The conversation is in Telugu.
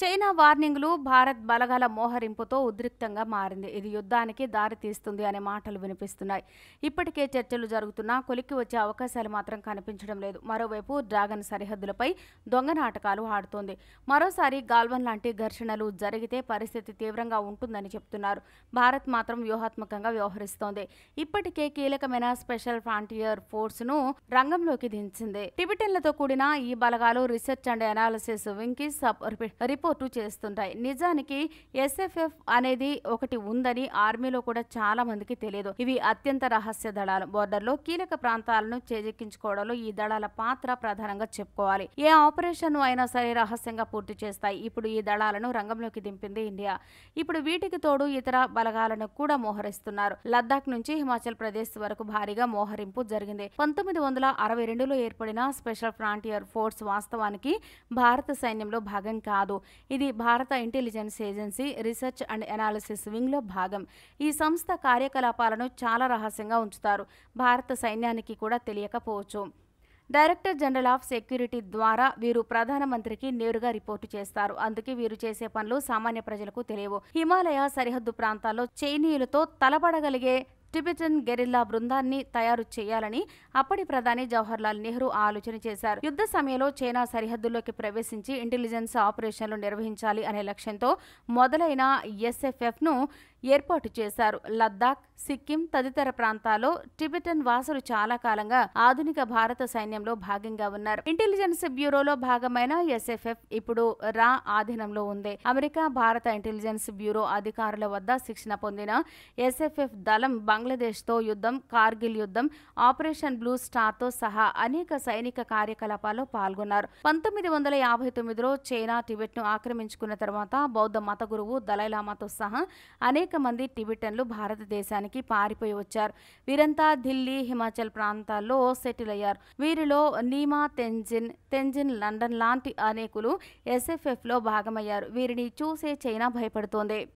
చైనా వార్నింగ్లు భారత్ బలగాల మోహరింపుతో ఉద్రిక్తంగా మారింది ఇది యుద్ధానికి దారితీస్తుంది అనే మాటలు వినిపిస్తున్నాయి ఇప్పటికే చర్చలు జరుగుతున్నా కొలిక్కి వచ్చే అవకాశాలు మాత్రం కనిపించడం లేదు మరోవైపు డ్రాగన్ సరిహద్దులపై దొంగ నాటకాలు ఆడుతోంది మరోసారి గాల్వన్ లాంటి ఘర్షణలు జరిగితే పరిస్థితి తీవ్రంగా ఉంటుందని చెప్తున్నారు భారత్ మాత్రం వ్యూహాత్మకంగా వ్యవహరిస్తోంది ఇప్పటికే కీలకమైన స్పెషల్ ఫ్రాంటియర్ ఫోర్స్ను రంగంలోకి దించింది టిబిటన్లతో కూడిన ఈ బలగాలు రీసెర్చ్ అండ్ అనాలిసిస్ వింకి రిపోర్ట్ సపోర్టు చేస్తుంటాయి నిజానికి ఎస్ఎఫ్ఎఫ్ అనేది ఒకటి ఉందని ఆర్మీలో కూడా చాలా మందికి తెలియదు ఇవి అత్యంత రహస్య దళాలు బోర్డర్లో కీలక ప్రాంతాలను చేజెక్కించుకోవడంలో ఈ దళాల పాత్ర ప్రధానంగా చెప్పుకోవాలి ఏ ఆపరేషన్ అయినా సరే రహస్యంగా పూర్తి చేస్తాయి ఇప్పుడు ఈ దళాలను రంగంలోకి దింపింది ఇండియా ఇప్పుడు వీటికి తోడు ఇతర బలగాలను కూడా మోహరిస్తున్నారు లద్దాఖ్ నుంచి హిమాచల్ ప్రదేశ్ వరకు భారీగా మోహరింపు జరిగింది పంతొమ్మిది వందల అరవై రెండులో ఏర్పడిన స్పెషల్ ఫ్రాంటియర్ ఫోర్స్ వాస్తవానికి భారత సైన్యంలో భాగం కాదు ఇది భారత intelligence agency research and analysis వింగ్లో భాగం ఈ సంస్థ కార్యకలాపాలను చాలా రహస్యంగా ఉంచుతారు భారత సైన్యానికి కూడా తెలియకపోవచ్చు డైరెక్టర్ జనరల్ ఆఫ్ సెక్యూరిటీ ద్వారా వీరు ప్రధానమంత్రికి నేరుగా రిపోర్టు చేస్తారు అందుకే వీరు చేసే పనులు సామాన్య ప్రజలకు తెలియవు హిమాలయ సరిహద్దు ప్రాంతాల్లో చైనీయులతో తలపడగలిగే టిబెటన్ గెరిల్లా బృందాన్ని తయారు చేయాలని అప్పటి ప్రధాని జవహర్ లాల్ నెహ్రూ ఆలోచన చేశారు యుద్ధ సమయంలో చైనా సరిహద్దుల్లోకి ప్రవేశించి ఇంటెలిజెన్స్ ఆపరేషన్లు నిర్వహించాలి అనే లక్ష్యంతో మొదలైన ఎస్ఎఫ్ఎఫ్ ను ఏర్పాటు చేశారు లద్దాఖ్ సిక్కిం తదితర ప్రాంతాల్లో టిబెటన్ వాసులు చాలా కాలంగా ఆధునిక భారత సైన్యంలో భాగంగా ఉన్నారు ఇంటెలిజెన్స్ బ్యూరోలో భాగమైన ఎస్ఎఫ్ఎఫ్ ఇప్పుడు రా ఆధీనంలో ఉంది అమెరికా భారత ఇంటెలిజెన్స్ బ్యూరో అధికారుల వద్ద శిక్షణ పొందిన ఎస్ఎఫ్ఎఫ్ దళం బంగ్లాదేశ్తో యుద్ధం కార్గిల్ యుద్ధం ఆపరేషన్ బ్లూ స్టార్తో సహా అనేక సైనిక కార్యకలాపాల్లో పాల్గొన్నారు పంతొమ్మిది వందల యాభై తొమ్మిదిలో చైనా టిబెట్ను ఆక్రమించుకున్న తర్వాత బౌద్ధ మత గురువు దలైలామాతో సహా అనేక మంది టిబెటన్లు భారతదేశానికి పారిపోయి వచ్చారు వీరంతా ఢిల్లీ హిమాచల్ ప్రాంతాల్లో సెటిల్ అయ్యారు వీరిలో నీమా తెంజిన్ తెంజిన్ లండన్ లాంటి అనేకులు ఎస్ఎఫ్ఎఫ్లో భాగమయ్యారు వీరిని చూసే చైనా భయపడుతోంది